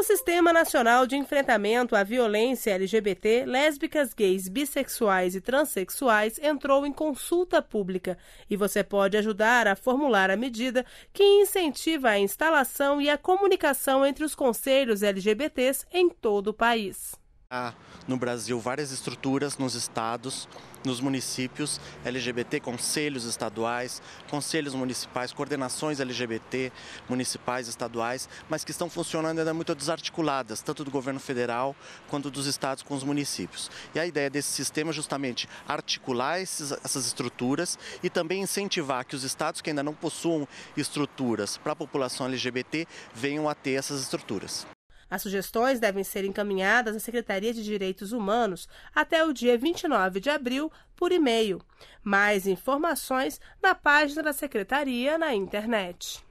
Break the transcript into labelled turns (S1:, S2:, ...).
S1: O Sistema Nacional de Enfrentamento à Violência LGBT, lésbicas, gays, bissexuais e transexuais entrou em consulta pública e você pode ajudar a formular a medida que incentiva a instalação e a comunicação entre os conselhos LGBTs em todo o país.
S2: Há no Brasil várias estruturas nos estados, nos municípios LGBT, conselhos estaduais, conselhos municipais, coordenações LGBT municipais, estaduais, mas que estão funcionando ainda muito desarticuladas, tanto do governo federal quanto dos estados com os municípios. E a ideia desse sistema é justamente articular esses, essas estruturas e também incentivar que os estados que ainda não possuam estruturas para a população LGBT venham a ter essas estruturas.
S1: As sugestões devem ser encaminhadas à Secretaria de Direitos Humanos até o dia 29 de abril por e-mail. Mais informações na página da Secretaria na internet.